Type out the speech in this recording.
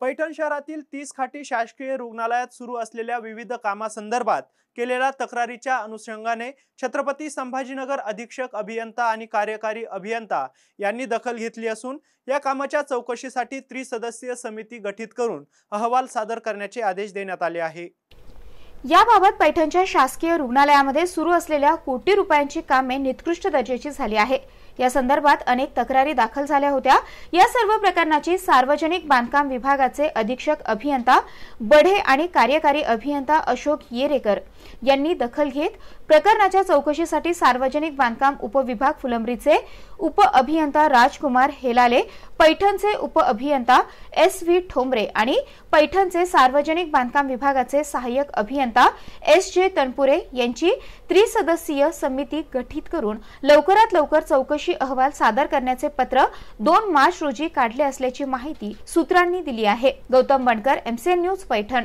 पैठण शहरातील तीस खाटी शासकीय रुग्णालयात सुरू असलेल्या विविध कामासंदर्भात केलेल्या तक्रारीच्या अनुषंगाने छत्रपती संभाजीनगर अधीक्षक अभियंता आणि कार्यकारी अभियंता यांनी दखल घेतली असून या कामाच्या चौकशीसाठी त्रिसदस्यीय समिती गठीत करून अहवाल सादर करण्याचे आदेश देण्यात आले आहे याबाबत पैठणच्या शासकीय रुग्णालयामध्ये सुरू असलेल्या कोटी रुपयांची कामे निकृष्ट दर्जाची झाली आहे या संदर्भात अनेक तक्रारी दाखल झाल्या होत्या या सर्व प्रकरणाची सार्वजनिक बांधकाम विभागाचे अधीक्षक अभियंता बढे आणि कार्यकारी अभियंता अशोक येरेकर यांनी दखल घेत प्रकरणाच्या चौकशीसाठी सार्वजनिक बांधकाम उपविभाग फुलंब्रीचे उप अभियंता राजकुमार हेलाले पैठणचे उप अभियंता एस व्ही ठोंबरे आणि पैठणचे सार्वजनिक बांधकाम विभागाचे सहाय्यक अभियंता अभियंता एस जे तनपुरे यांची त्रिसदस्यीय समिती गठीत करून लवकरात लवकर चौकशी अहवाल सादर करण्याचे पत्र दोन मार्च रोजी काढले असल्याची माहिती सूत्रांनी दिली आहे गौतम बनकर एमसीएन न्यूज पैठण